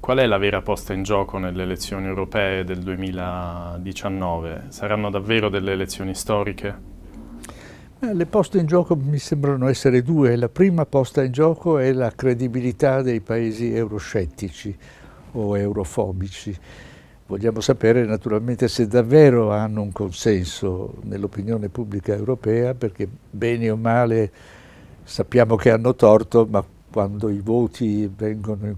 Qual è la vera posta in gioco nelle elezioni europee del 2019? Saranno davvero delle elezioni storiche? Eh, le poste in gioco mi sembrano essere due. La prima posta in gioco è la credibilità dei paesi euroscettici o eurofobici. Vogliamo sapere naturalmente se davvero hanno un consenso nell'opinione pubblica europea, perché bene o male sappiamo che hanno torto, ma quando i voti vengono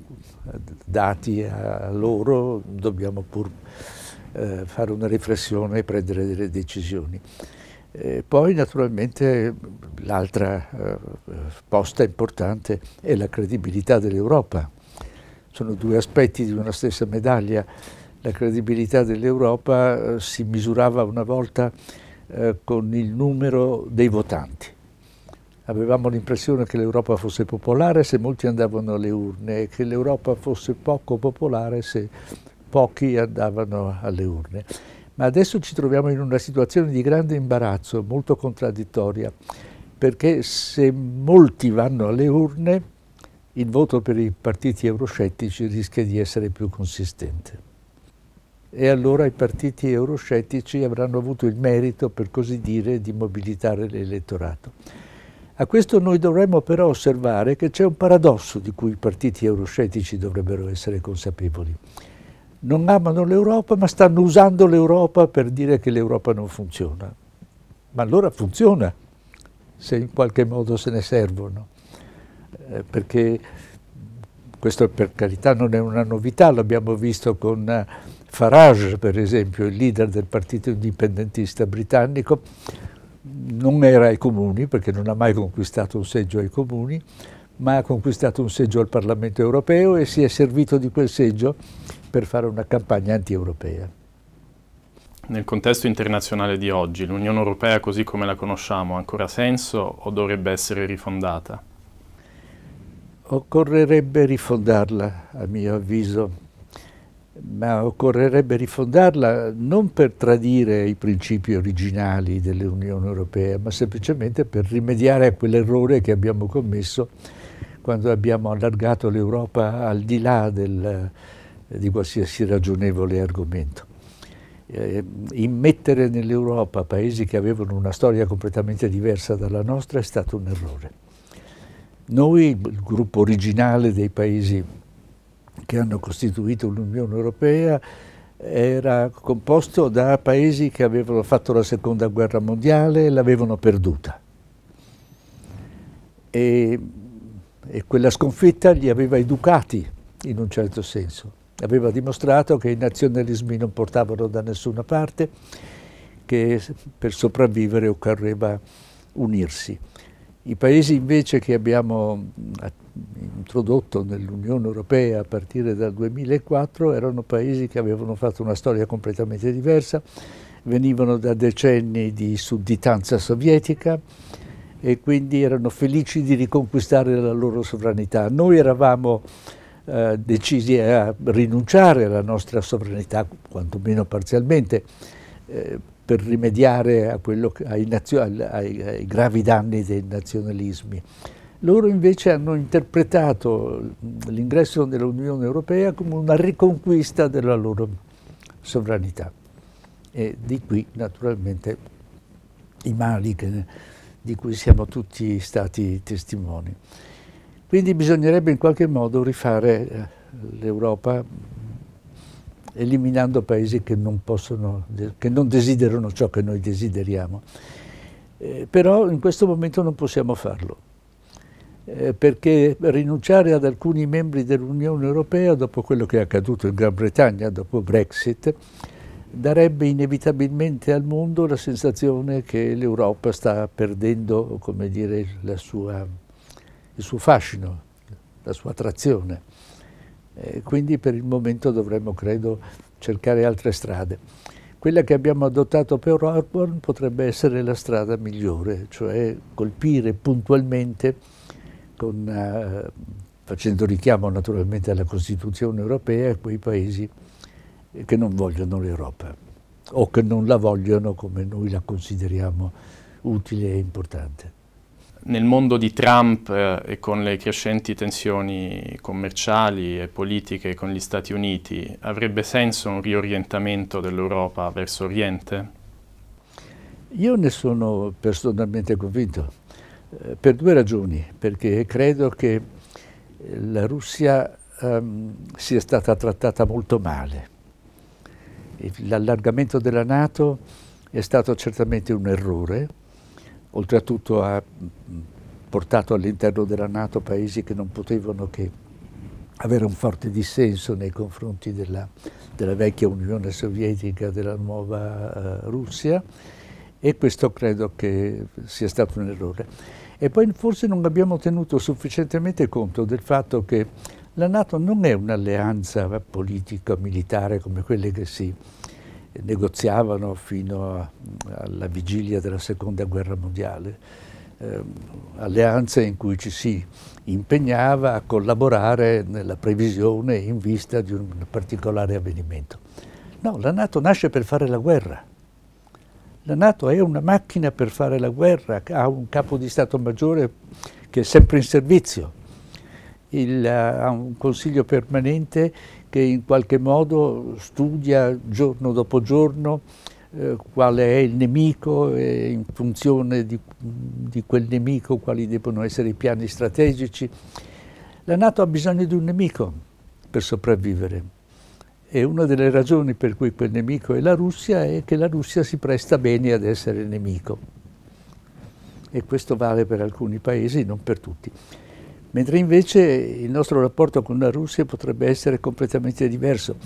dati a loro dobbiamo pur eh, fare una riflessione e prendere delle decisioni. E eh, poi naturalmente l'altra eh, posta importante è la credibilità dell'Europa. Sono due aspetti di una stessa medaglia. La credibilità dell'Europa eh, si misurava una volta eh, con il numero dei votanti Avevamo l'impressione che l'Europa fosse popolare se molti andavano alle urne e che l'Europa fosse poco popolare se pochi andavano alle urne. Ma adesso ci troviamo in una situazione di grande imbarazzo, molto contraddittoria, perché se molti vanno alle urne, il voto per i partiti euroscettici rischia di essere più consistente. E allora i partiti euroscettici avranno avuto il merito, per così dire, di mobilitare l'elettorato. A questo noi dovremmo però osservare che c'è un paradosso di cui i partiti euroscettici dovrebbero essere consapevoli. Non amano l'Europa ma stanno usando l'Europa per dire che l'Europa non funziona. Ma allora funziona, se in qualche modo se ne servono. Eh, perché questo per carità non è una novità, l'abbiamo visto con eh, Farage per esempio, il leader del partito indipendentista britannico, non era ai comuni, perché non ha mai conquistato un seggio ai comuni, ma ha conquistato un seggio al Parlamento europeo e si è servito di quel seggio per fare una campagna anti-europea. Nel contesto internazionale di oggi, l'Unione Europea così come la conosciamo ha ancora senso o dovrebbe essere rifondata? Occorrerebbe rifondarla, a mio avviso, ma occorrerebbe rifondarla non per tradire i principi originali dell'Unione Europea, ma semplicemente per rimediare a quell'errore che abbiamo commesso quando abbiamo allargato l'Europa al di là del, eh, di qualsiasi ragionevole argomento. Eh, immettere nell'Europa paesi che avevano una storia completamente diversa dalla nostra è stato un errore. Noi, il gruppo originale dei paesi che hanno costituito l'Unione Europea era composto da paesi che avevano fatto la seconda guerra mondiale e l'avevano perduta. E, e quella sconfitta li aveva educati in un certo senso. Aveva dimostrato che i nazionalismi non portavano da nessuna parte, che per sopravvivere occorreva unirsi. I paesi invece che abbiamo introdotto nell'Unione Europea a partire dal 2004 erano paesi che avevano fatto una storia completamente diversa, venivano da decenni di sudditanza sovietica e quindi erano felici di riconquistare la loro sovranità. Noi eravamo eh, decisi a rinunciare alla nostra sovranità, quantomeno parzialmente, eh, per rimediare che, ai, ai, ai, gravi danni dei nazionalismi. Loro invece hanno interpretato l'ingresso nell'Unione Europea come una riconquista della loro sovranità e di qui naturalmente i mali che, di cui siamo tutti stati testimoni. Quindi bisognerebbe in qualche modo rifare eh, l'Europa eliminando paesi che non, possono, che non desiderano ciò che noi desideriamo. Eh, però in questo momento non possiamo farlo, eh, perché rinunciare ad alcuni membri dell'Unione Europea, dopo quello che è accaduto in Gran Bretagna, dopo Brexit, darebbe inevitabilmente al mondo la sensazione che l'Europa sta perdendo, come dire, sua, il suo fascino, la sua attrazione quindi per il momento dovremmo, credo, cercare altre strade. Quella che abbiamo adottato per Orborn potrebbe essere la strada migliore, cioè colpire puntualmente, con, eh, facendo richiamo naturalmente alla Costituzione europea, quei paesi che non vogliono l'Europa o che non la vogliono come noi la consideriamo utile e importante nel mondo di Trump eh, e con le crescenti tensioni commerciali e politiche con gli Stati Uniti, avrebbe senso un riorientamento dell'Europa verso Oriente? Io ne sono personalmente convinto, eh, per due ragioni, perché credo che la Russia ehm, sia stata trattata molto male. L'allargamento della Nato è stato certamente un errore, oltretutto ha portato all'interno della Nato paesi che non potevano che avere un forte dissenso nei confronti della, della vecchia Unione Sovietica, della nuova uh, Russia e questo credo che sia stato un errore. E poi forse non abbiamo tenuto sufficientemente conto del fatto che la Nato non è un'alleanza politica-militare come quelle che si negoziavano fino a, alla vigilia della seconda guerra mondiale, eh, alleanze in cui ci si impegnava a collaborare nella previsione in vista di un particolare avvenimento. No, la Nato nasce per fare la guerra. La Nato è una macchina per fare la guerra, ha un capo di Stato Maggiore che è sempre in servizio il, eh, ha un consiglio permanente che in qualche modo studia giorno dopo giorno eh, qual è il nemico e in funzione di, di quel nemico quali devono essere i piani strategici. La Nato ha bisogno di un nemico per sopravvivere e una delle ragioni per cui quel nemico è la Russia è che la Russia si presta bene ad essere nemico. E questo vale per alcuni paesi, non per tutti mentre invece il nostro rapporto con la Russia potrebbe essere completamente diverso.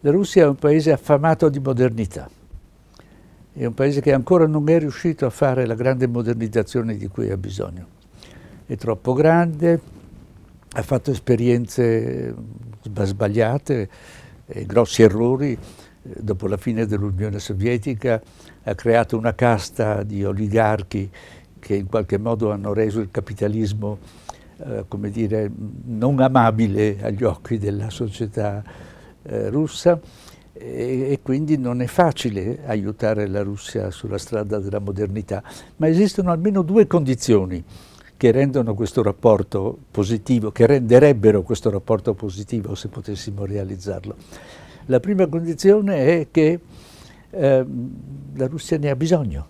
La Russia è un paese affamato di modernità, è un paese che ancora non è riuscito a fare la grande modernizzazione di cui ha bisogno. È troppo grande, ha fatto esperienze sbagliate, eh, grossi errori, eh, dopo la fine dell'Unione Sovietica ha creato una casta di oligarchi che in qualche modo hanno reso il capitalismo eh, come dire, non amabile agli occhi della società eh, russa e, e, quindi non è facile aiutare la Russia sulla strada della modernità, ma esistono almeno due condizioni che rendono questo rapporto positivo, che renderebbero questo rapporto positivo se potessimo realizzarlo. La prima condizione è che eh, la Russia ne ha bisogno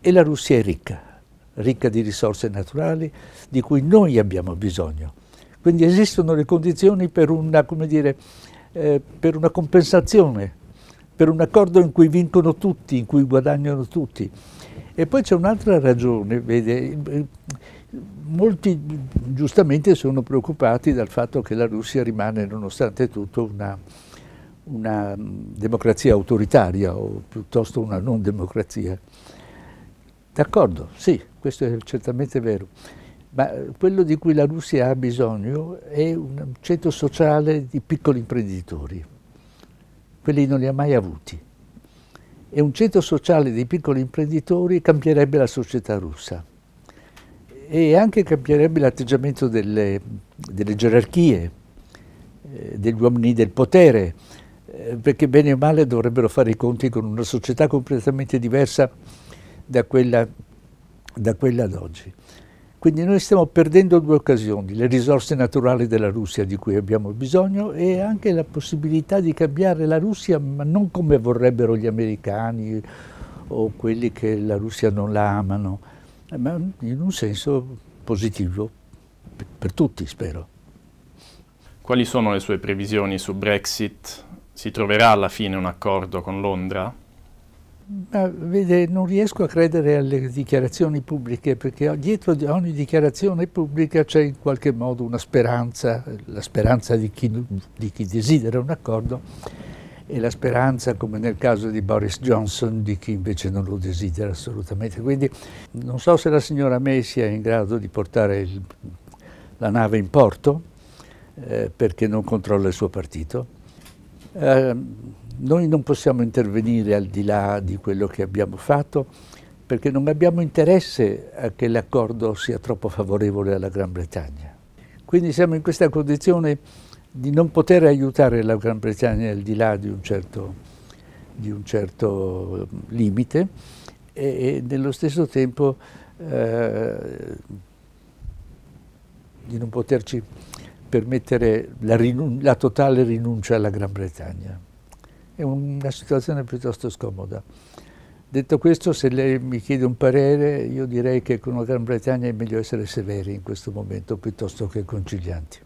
e la Russia è ricca ricca di risorse naturali di cui noi abbiamo bisogno. Quindi esistono le condizioni per una, dire, eh, per una compensazione, per un accordo in cui vincono tutti, in cui guadagnano tutti. E poi c'è un'altra ragione, vede, molti giustamente sono preoccupati dal fatto che la Russia rimane nonostante tutto una, una democrazia autoritaria o piuttosto una non democrazia. D'accordo, sì, questo è certamente vero, ma quello di cui la Russia ha bisogno è un centro sociale di piccoli imprenditori, quelli non li ha mai avuti. E un centro sociale di piccoli imprenditori cambierebbe la società russa e anche cambierebbe l'atteggiamento delle, delle gerarchie, eh, degli uomini del potere, eh, perché bene o male dovrebbero fare i conti con una società completamente diversa da quella da quella ad oggi. Quindi noi stiamo perdendo due occasioni, le risorse naturali della Russia di cui abbiamo bisogno e anche la possibilità di cambiare la Russia, ma non come vorrebbero gli americani o quelli che la Russia non la amano, ma in un senso positivo per tutti, spero. Quali sono le sue previsioni su Brexit? Si troverà alla fine un accordo con Londra? Ma vede, non riesco a credere alle dichiarazioni pubbliche perché dietro ogni dichiarazione pubblica c'è in qualche modo una speranza, la speranza di chi, di chi, desidera un accordo e la speranza, come nel caso di Boris Johnson, di chi invece non lo desidera assolutamente. Quindi non so se la signora May sia in grado di portare il, la nave in porto eh, perché non controlla il suo partito Ehm, noi non possiamo intervenire al di là di quello che abbiamo fatto perché non abbiamo interesse a che l'accordo sia troppo favorevole alla Gran Bretagna. Quindi siamo in questa condizione di non poter aiutare la Gran Bretagna al di là di un certo, di un certo ehm, limite e, e, nello stesso tempo eh, di non poterci permettere la, la totale rinuncia alla Gran Bretagna. È una situazione piuttosto scomoda. Detto questo, se lei mi chiede un parere, io direi che con la Gran Bretagna è meglio essere severi in questo momento piuttosto che concilianti.